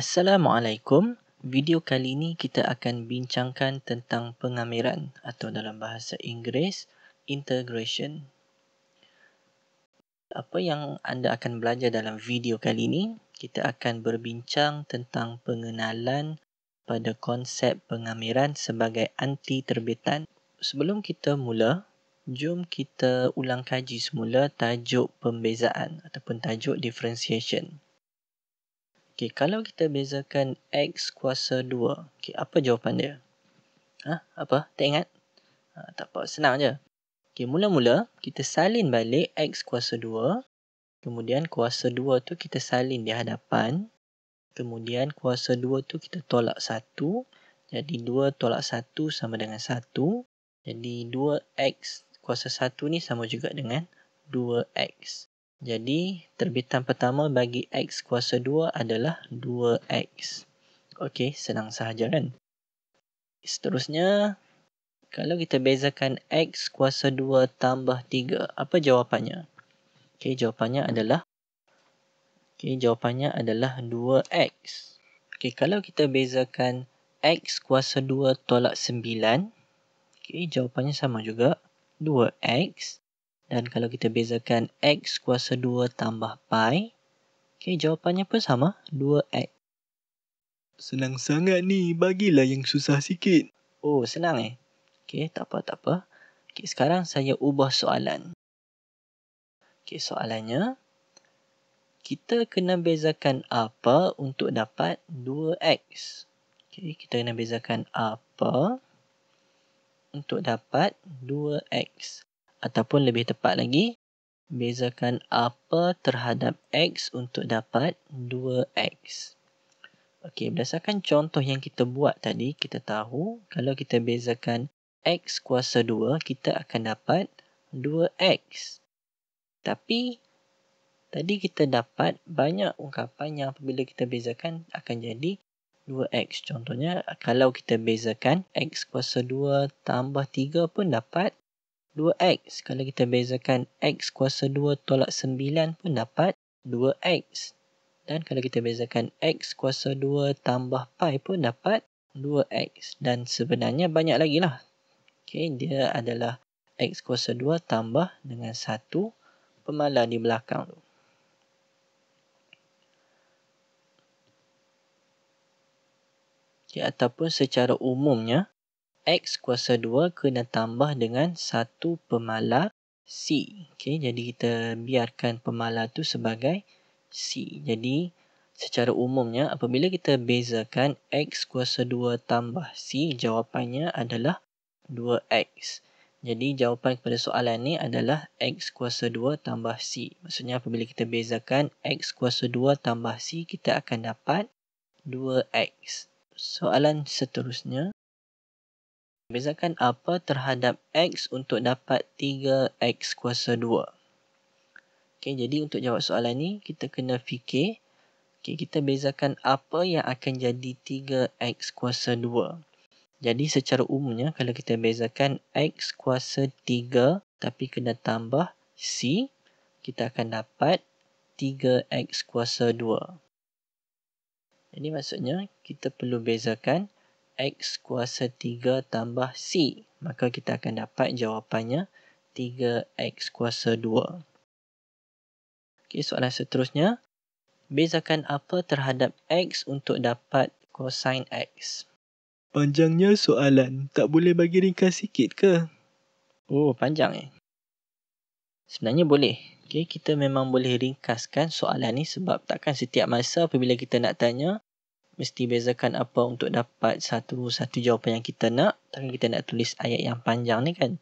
Assalamualaikum. Video kali ini kita akan bincangkan tentang pengamiran atau dalam bahasa Inggeris integration. Apa yang anda akan belajar dalam video kali ini? Kita akan berbincang tentang pengenalan pada konsep pengamiran sebagai anti terbitan. Sebelum kita mula, jom kita ulang kaji semula tajuk pembezaan ataupun tajuk differentiation. Okey, kalau kita bezakan X kuasa 2. Okey, apa jawapan dia? Ha? Apa? Tak ingat? Ha, tak apa, senang je. Okey, mula-mula kita salin balik X kuasa 2. Kemudian kuasa 2 tu kita salin di hadapan. Kemudian kuasa 2 tu kita tolak 1. Jadi 2 tolak 1 sama dengan 1. Jadi 2X kuasa 1 ni sama juga dengan 2X. Jadi, terbitan pertama bagi X kuasa 2 adalah 2X. Okey, senang sahaja kan? Seterusnya, kalau kita bezakan X kuasa 2 tambah 3, apa jawapannya? Okey, jawapannya adalah Okey, jawapannya adalah 2X. Okey, kalau kita bezakan X kuasa 2 tolak 9, okey, jawapannya sama juga 2X. Dan kalau kita bezakan x kuasa 2 tambah pi, okay, jawapannya pun sama, 2x. Senang sangat ni, bagilah yang susah sikit. Oh, senang eh? Okay, tak apa, tak apa. Okay, sekarang saya ubah soalan. Okay, soalannya, kita kena bezakan apa untuk dapat 2x? Okay, kita kena bezakan apa untuk dapat 2x? ataupun lebih tepat lagi bezakan apa terhadap x untuk dapat 2x. Okey, berdasarkan contoh yang kita buat tadi, kita tahu kalau kita bezakan x kuasa 2, kita akan dapat 2x. Tapi tadi kita dapat banyak ungkapan yang apabila kita bezakan akan jadi 2x. Contohnya kalau kita bezakan x kuasa 2 tambah 3 pun dapat 2x. Kalau kita bezakan x kuasa 2 tolak 9 pun dapat 2x. Dan kalau kita bezakan x kuasa 2 tambah pi pun dapat 2x. Dan sebenarnya banyak lagi lah. Okay, dia adalah x kuasa 2 tambah dengan 1 pemalar di belakang tu. Okay, ataupun secara umumnya, X kuasa 2 kena tambah dengan 1 pemalar C. Okay, jadi kita biarkan pemalar tu sebagai C. Jadi secara umumnya apabila kita bezakan X kuasa 2 tambah C, jawapannya adalah 2X. Jadi jawapan kepada soalan ni adalah X kuasa 2 tambah C. Maksudnya apabila kita bezakan X kuasa 2 tambah C, kita akan dapat 2X. Soalan seterusnya. Bezakan apa terhadap X untuk dapat 3X kuasa 2? Okay, jadi untuk jawab soalan ni, kita kena fikir. Okay, kita bezakan apa yang akan jadi 3X kuasa 2. Jadi secara umumnya, kalau kita bezakan X kuasa 3 tapi kena tambah C, kita akan dapat 3X kuasa 2. Jadi maksudnya, kita perlu bezakan 3 X kuasa 3 tambah C. Maka kita akan dapat jawapannya 3X kuasa 2. Okey, soalan seterusnya. Bezakan apa terhadap X untuk dapat kosin X? Panjangnya soalan. Tak boleh bagi ringkas sikit ke? Oh, panjang eh. Sebenarnya boleh. Okey, kita memang boleh ringkaskan soalan ni sebab takkan setiap masa apabila kita nak tanya, mesti bezakan apa untuk dapat satu satu jawapan yang kita nak. Takkan kita nak tulis ayat yang panjang ni kan.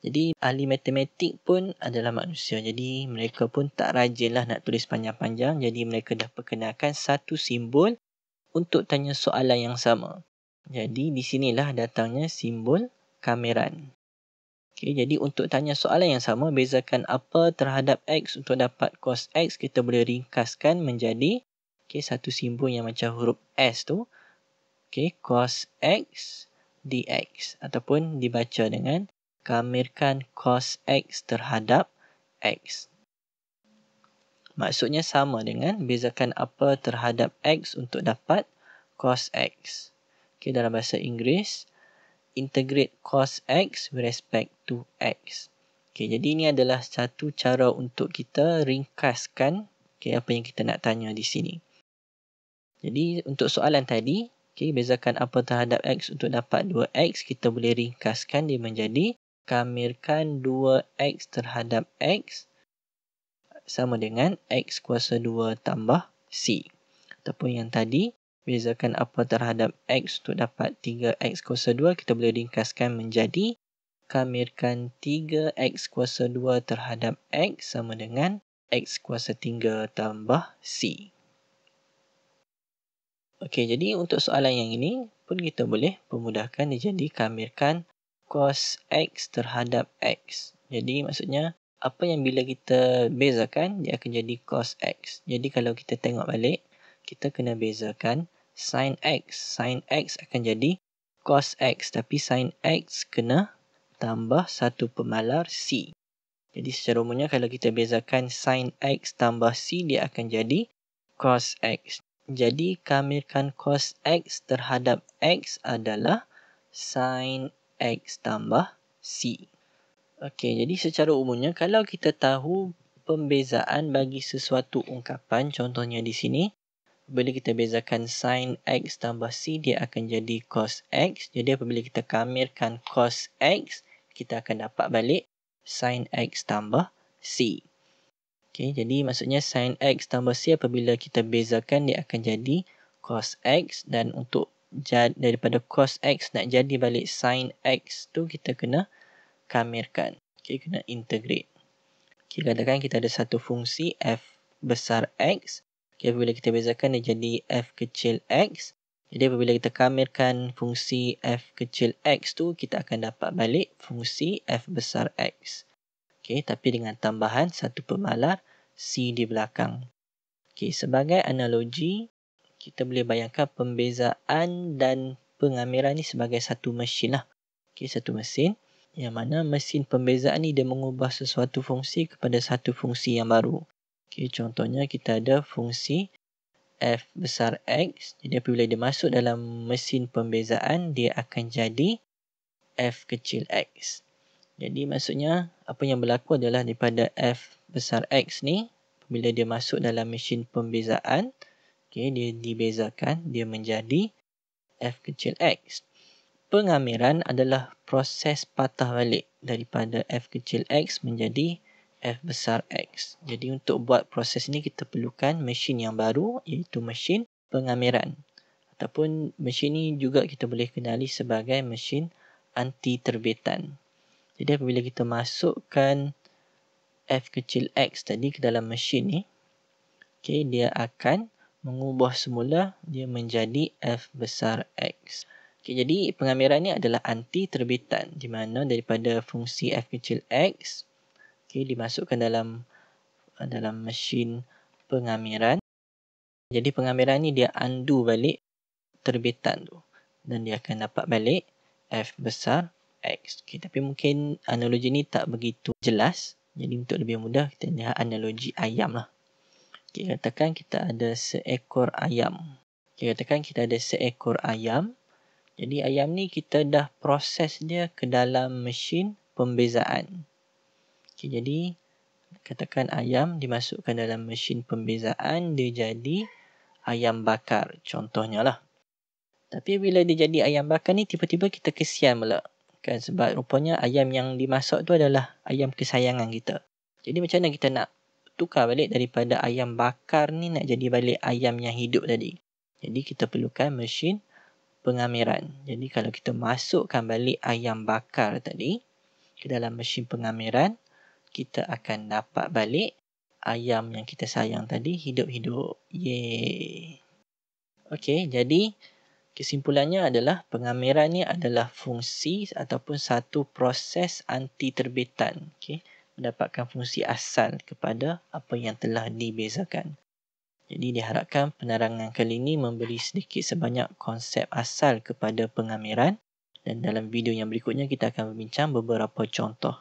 Jadi ahli matematik pun adalah manusia. Jadi mereka pun tak rajinlah nak tulis panjang-panjang. Jadi mereka dah perkenalkan satu simbol untuk tanya soalan yang sama. Jadi di sinilah datangnya simbol kameran. Okay, jadi untuk tanya soalan yang sama, bezakan apa terhadap X untuk dapat cos X, kita boleh ringkaskan menjadi okay, satu simbol yang macam huruf S tu, okay, cos X dx ataupun dibaca dengan kamirkan cos X terhadap X. Maksudnya sama dengan bezakan apa terhadap X untuk dapat cos X. Okay, dalam bahasa Inggeris, integrate cos X with respect to X. Okay, jadi ini adalah satu cara untuk kita ringkaskan okay, apa yang kita nak tanya di sini. Jadi untuk soalan tadi, okay, bezakan apa terhadap x untuk dapat 2x, kita boleh ringkaskan dia menjadi kamirkan 2x terhadap x sama dengan x kuasa 2 tambah c. Ataupun yang tadi, bezakan apa terhadap x untuk dapat 3x kuasa 2, kita boleh ringkaskan menjadi kamirkan 3x kuasa 2 terhadap x sama dengan x kuasa 3 tambah c. Okey, jadi untuk soalan yang ini pun kita boleh pemudahkan jadi kamirkan cos x terhadap x. Jadi maksudnya apa yang bila kita bezakan dia akan jadi cos x. Jadi kalau kita tengok balik kita kena bezakan sin x. Sin x akan jadi cos x tapi sin x kena tambah satu pemalar c. Jadi secara umumnya kalau kita bezakan sin x tambah c dia akan jadi cos x. Jadi kamilkan cos X terhadap X adalah sin X tambah C. Okey, jadi secara umumnya kalau kita tahu pembezaan bagi sesuatu ungkapan, contohnya di sini, bila kita bezakan sin X tambah C, dia akan jadi cos X. Jadi apabila kita kamirkan cos X, kita akan dapat balik sin X tambah C. Okay, jadi maksudnya sin x tambah c apabila kita bezakan dia akan jadi cos x dan untuk daripada cos x nak jadi balik sin x tu kita kena kamirkan. Okay, kena integrate. Okay, katakan kita ada satu fungsi f besar x. Okay, apabila kita bezakan dia jadi f kecil x. Jadi apabila kita kamirkan fungsi f kecil x tu kita akan dapat balik fungsi f besar x. Okay, tapi dengan tambahan satu pemalar C di belakang. Okay, sebagai analogi, kita boleh bayangkan pembezaan dan pengamiran ni sebagai satu mesin lah. Okay, satu mesin yang mana mesin pembezaan ni dia mengubah sesuatu fungsi kepada satu fungsi yang baru. Okay, contohnya kita ada fungsi F besar X. Jadi apabila dia masuk dalam mesin pembezaan, dia akan jadi F kecil X. Jadi maksudnya apa yang berlaku adalah daripada f besar x ni bila dia masuk dalam mesin pembezaan, okay, dia dibezakan, dia menjadi f kecil x. Pengamiran adalah proses patah balik daripada f kecil x menjadi f besar x. Jadi untuk buat proses ni kita perlukan mesin yang baru iaitu mesin pengamiran. Ataupun mesin ini juga kita boleh kenali sebagai mesin anti terbitan. Jadi apabila kita masukkan F kecil X tadi ke dalam mesin ni okay, Dia akan mengubah semula dia menjadi F besar X okay, Jadi pengamiran ni adalah anti terbitan Di mana daripada fungsi F kecil X okay, Dimasukkan dalam dalam mesin pengamiran Jadi pengamiran ni dia undo balik terbitan tu Dan dia akan dapat balik F besar X X. Okay, tapi mungkin analogi ni tak begitu jelas. Jadi untuk lebih mudah kita lihat analogi ayam lah. Okay, katakan kita ada seekor ayam. Okay, katakan kita ada seekor ayam. Jadi ayam ni kita dah proses dia ke dalam mesin pembezaan. Okay, jadi katakan ayam dimasukkan dalam mesin pembezaan dia jadi ayam bakar contohnya lah. Tapi bila dia jadi ayam bakar ni tiba-tiba kita kesian pula. Kan sebab rupanya ayam yang dimasak tu adalah ayam kesayangan kita. Jadi macam mana kita nak tukar balik daripada ayam bakar ni nak jadi balik ayam yang hidup tadi. Jadi kita perlukan mesin pengamiran. Jadi kalau kita masukkan balik ayam bakar tadi ke dalam mesin pengamiran, kita akan dapat balik ayam yang kita sayang tadi hidup-hidup. Yeay. Okey, jadi Kesimpulannya adalah pengamiran ini adalah fungsi ataupun satu proses anti terbitan. Okay? Mendapatkan fungsi asal kepada apa yang telah dibezakan. Jadi diharapkan penerangan kali ini memberi sedikit sebanyak konsep asal kepada pengamiran. Dan dalam video yang berikutnya kita akan berbincang beberapa contoh.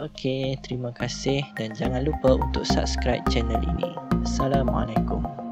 Okey, terima kasih dan jangan lupa untuk subscribe channel ini. Assalamualaikum.